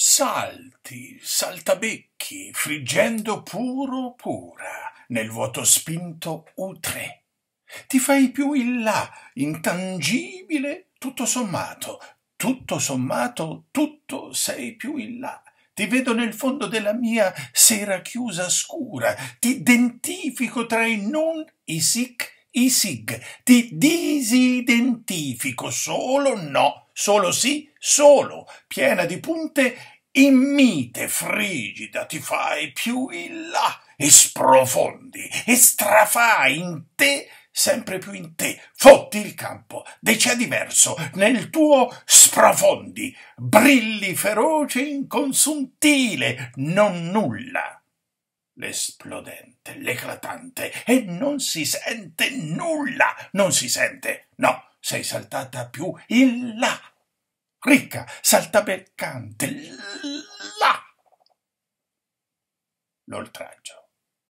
salti, saltabecchi, friggendo puro pura, nel vuoto spinto utre. Ti fai più in là, intangibile, tutto sommato, tutto sommato, tutto sei più in là. Ti vedo nel fondo della mia sera chiusa scura, ti identifico tra i non, i sic, i sig, ti disidentifico, solo no solo sì, solo, piena di punte, immite, frigida, ti fai più in là, e sprofondi, e strafai in te, sempre più in te, fotti il campo, decè diverso, nel tuo sprofondi, brilli feroce, inconsuntile, non nulla. L'esplodente, l'eclatante, e non si sente nulla, non si sente, no, sei saltata più in là, ricca, saltapercante, là! L'oltraggio.